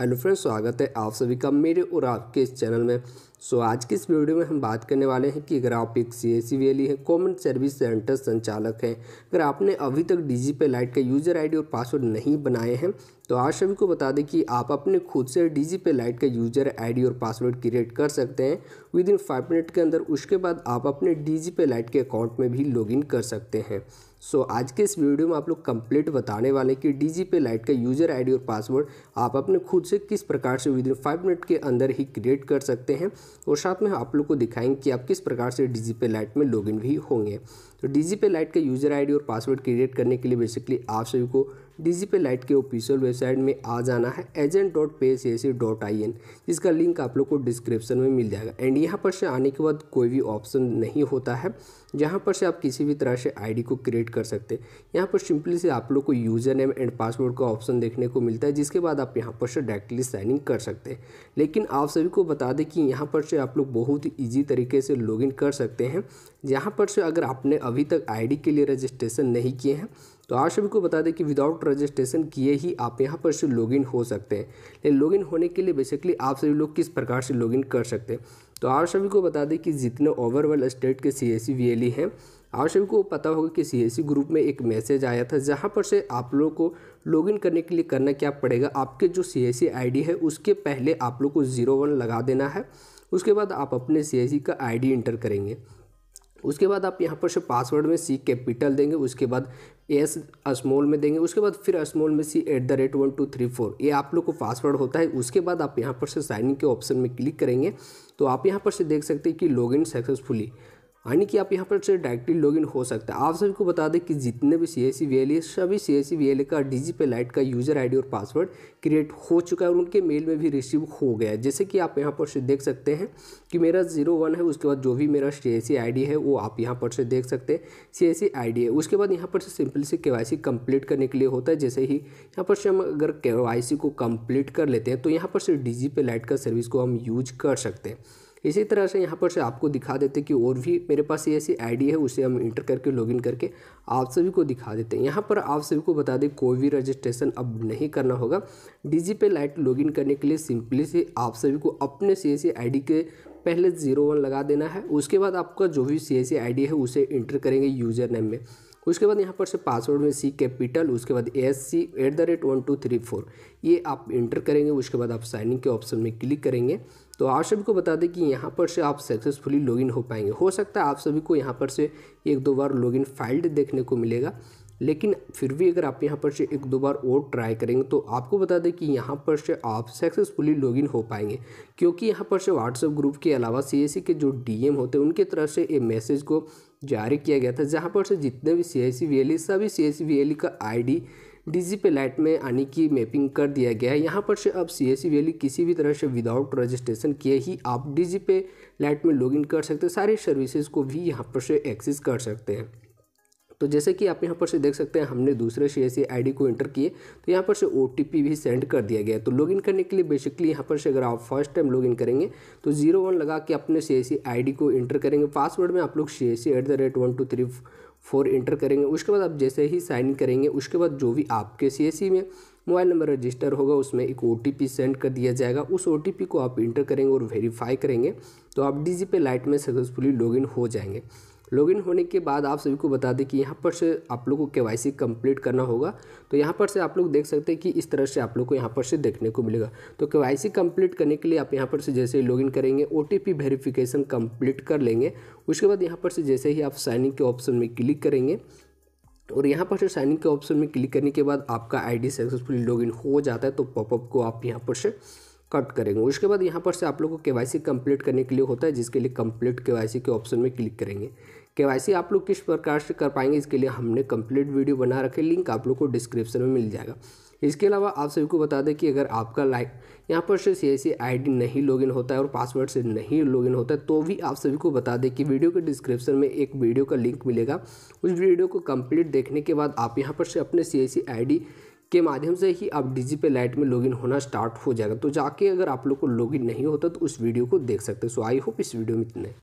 hello friends स्वागत है आप सभी का मेरे और आपके इस चैनल में सो आज के इस वीडियो में हम बात करने वाले हैं कि अगर आप एक सी एस सी हैं कॉमन सर्विस सेंटर संचालक हैं अगर आपने अभी तक डी पे लाइट का यूज़र आईडी और पासवर्ड नहीं बनाए हैं तो आज सभी को बता दें कि आप अपने खुद से डी पे लाइट का यूज़र आईडी और पासवर्ड क्रिएट कर सकते हैं विद इन फाइव मिनट के अंदर उसके बाद आप अपने डी पे लाइट के अकाउंट में भी लॉगिन कर सकते हैं सो so, आज के इस वीडियो में आप लोग कंप्लीट बताने वाले हैं कि डी पे लाइट का यूज़र आईडी और पासवर्ड आप अपने खुद से किस प्रकार से विद इन फाइव मिनट के अंदर ही क्रिएट कर सकते हैं और साथ में आप लोग को दिखाएंगे कि आप किस प्रकार से डी पे लाइट में लॉगिन भी होंगे तो डी पे लाइट का यूज़र आईडी और पासवर्ड क्रिएट करने के लिए बेसिकली आप सभी को डीजीपी लाइट के ऑफिशियल वेबसाइट में आ जाना है agent dot pay C C dot I N जिसका लिंक आप लोग को डिस्क्रिप्शन में मिल जाएगा एंड यहाँ पर से आने के बाद कोई भी ऑप्शन नहीं होता है जहाँ पर से आप किसी भी तरह से आईडी को क्रिएट कर सकते हैं यहाँ पर सिंपली से आप लोग को यूज़र नेम एंड पासवर्ड का ऑप्शन देखने को मिलता है जिसके बाद आप यहाँ पर से डायरेक्टली साइन इन कर सकते हैं लेकिन आप सभी को बता दें कि यहाँ पर से आप लोग बहुत ही ईजी तरीके से लॉग कर सकते हैं जहाँ पर से अगर आपने अभी तक आई के लिए रजिस्ट्रेशन नहीं किए हैं तो आप सभी को बता दें कि विदाउट रजिस्ट्रेशन किए ही आप यहाँ पर से लॉगिन हो सकते हैं लेकिन लॉगिन होने के लिए बेसिकली आप सभी लोग किस प्रकार से लॉगिन कर सकते हैं तो आप सभी को बता दें कि जितने ओवरऑल स्टेट के सी एस e हैं आप सभी को पता होगा कि सी ग्रुप में एक मैसेज आया था जहाँ पर से आप लोग को लॉगिन करने के लिए करना क्या पड़ेगा आपके जो सी आईडी है उसके पहले आप लोग को ज़ीरो वन लगा देना है उसके बाद आप अपने सी का आईडी इंटर करेंगे उसके बाद आप यहाँ पर से पासवर्ड में सी कैपिटल देंगे उसके बाद एस स्मॉल में देंगे उसके बाद फिर स्मॉल में C at the rate one two three four ये आप लोग को पासवर्ड होता है उसके बाद आप यहाँ पर से साइन इन के ऑप्शन में क्लिक करेंगे तो आप यहाँ पर से देख सकते हैं कि लॉग इन सक्सेसफुली यानी कि आप यहाँ पर से डायरेक्टली लॉगिन हो सकता है आप सभी को बता दें कि जितने भी C S C V L सभी C S C V L का डीजी पे लाइट का यूज़र आईडी और पासवर्ड क्रिएट हो चुका है और उनके मेल में भी रिसीव हो गया है जैसे कि आप यहाँ पर से देख सकते हैं कि मेरा जीरो वन है उसके बाद जो भी मेरा सी एस सी आई डी है वो आप यहाँ पर से देख सकते हैं सी एस सी आई डी है उसके बाद यहाँ पर से सिंपल से के वाई सी कंप्लीट करने के लिए होता है जैसे ही यहाँ पर से हम अगर के सी को कम्प्लीट कर लेते हैं तो यहाँ पर से डी जी पे लाइट का सर्विस को हम यूज कर सकते हैं इसी तरह से यहाँ पर से आपको दिखा देते कि और भी मेरे पास ये ऐसी आईडी है उसे हम इंटर करके लॉगिन करके आप सभी को दिखा देते हैं यहाँ पर आप सभी को बता दें कोई भी रजिस्ट्रेशन अब नहीं करना होगा डिजी पे लाइट लॉगिन करने के लिए सिंपली से आप सभी को अपने सी एस e के पहले जीरो वन लगा देना है उसके बाद आपका जो भी सी एस e है उसे इंटर करेंगे यूज़र नेम में उसके बाद यहाँ पर से पासवर्ड में सी कैपिटल उसके बाद A S C at the rate one two three four ये आप इंटर करेंगे उसके बाद आप साइनिंग के ऑप्शन में क्लिक करेंगे तो आप सभी को बता दें कि यहाँ पर से आप सक्सेसफुली लॉगिन हो पाएंगे हो सकता है आप सभी को यहाँ पर से एक दो बार लॉगिन फाइल्ड देखने को मिलेगा लेकिन फिर भी अगर आप यहाँ पर से एक दो बार और ट्राई करेंगे तो आपको बता दें कि यहाँ पर से आप सक्सेसफुली लॉगिन हो पाएंगे क्योंकि यहाँ पर से व्हाट्सएप ग्रुप के अलावा सी के जो डी होते हैं उनकी तरफ से ये मैसेज को जारी किया गया था जहाँ पर से जितने भी सी आई e, सभी सी e का आई डी पे लाइट में आने की मैपिंग कर दिया गया है यहाँ पर से अब सी एस वैली किसी भी तरह से विदाउट रजिस्ट्रेशन किए ही आप डी पे लाइट में लॉगिन कर सकते हैं सारी सर्विसेज को भी यहाँ पर से एक्सेस कर सकते हैं तो जैसे कि आप यहाँ पर से देख सकते हैं हमने दूसरे से से आई को एंटर किए तो यहाँ पर से ओ भी सेंड कर दिया गया तो लॉगिन करने के लिए बेसिकली यहाँ पर से अगर आप फर्स्ट टाइम लॉगिन करेंगे तो जीरो वन लगा के अपने सी आईडी को एंटर करेंगे पासवर्ड में आप लोग C at the rate one two three four enter करेंगे उसके बाद आप जैसे ही साइन करेंगे उसके बाद जो भी आपके सी में मोबाइल नंबर रजिस्टर होगा उसमें एक ओ सेंड कर दिया जाएगा उस ओ को आप इंटर करेंगे और वेरीफाई करेंगे तो आप डी पे लाइट में सक्सेसफुली लॉगिन हो जाएंगे लॉगिन होने के बाद आप सभी को बता दें कि यहाँ पर से आप लोग को के वाई कंप्लीट करना होगा तो यहाँ पर से आप लोग देख सकते हैं कि इस तरह से आप लोग को यहाँ पर से देखने को मिलेगा तो के वाई कंप्लीट करने के लिए आप यहाँ पर से जैसे ही लॉगिन करेंगे ओ टी कंप्लीट कर लेंगे उसके बाद यहाँ पर से जैसे ही आप साइनिंग के ऑप्शन में क्लिक करेंगे और यहाँ पर से साइनिंग के ऑप्शन में क्लिक करने के बाद आपका आई सक्सेसफुली लॉगिन हो जाता है तो पॉपअप को आप यहाँ पर से कट करेंगे उसके बाद यहाँ पर से आप लोग को के वाई कंप्लीट करने के लिए होता है जिसके लिए कंप्लीट के वाई के ऑप्शन में क्लिक करेंगे के आप लोग किस प्रकार से कर पाएंगे इसके लिए हमने कंप्लीट वीडियो बना रखे लिंक आप लोग को डिस्क्रिप्शन में मिल जाएगा इसके अलावा आप सभी को बता दें कि अगर आपका लाइक यहाँ पर से सी आई आईडी नहीं लॉगिन होता है और पासवर्ड से नहीं लॉगिन होता है तो भी आप सभी को बता दें कि वीडियो के डिस्क्रिप्शन में एक वीडियो का लिंक मिलेगा उस वीडियो को कंप्लीट देखने के बाद आप यहाँ पर से अपने सी आई आईडी के माध्यम से ही आप डिजी पे लाइट में लॉगिन होना स्टार्ट हो जाएगा तो जाके अगर आप लोग को लॉगिन नहीं होता तो उस वीडियो को देख सकते सो आई होप इस वीडियो में इतने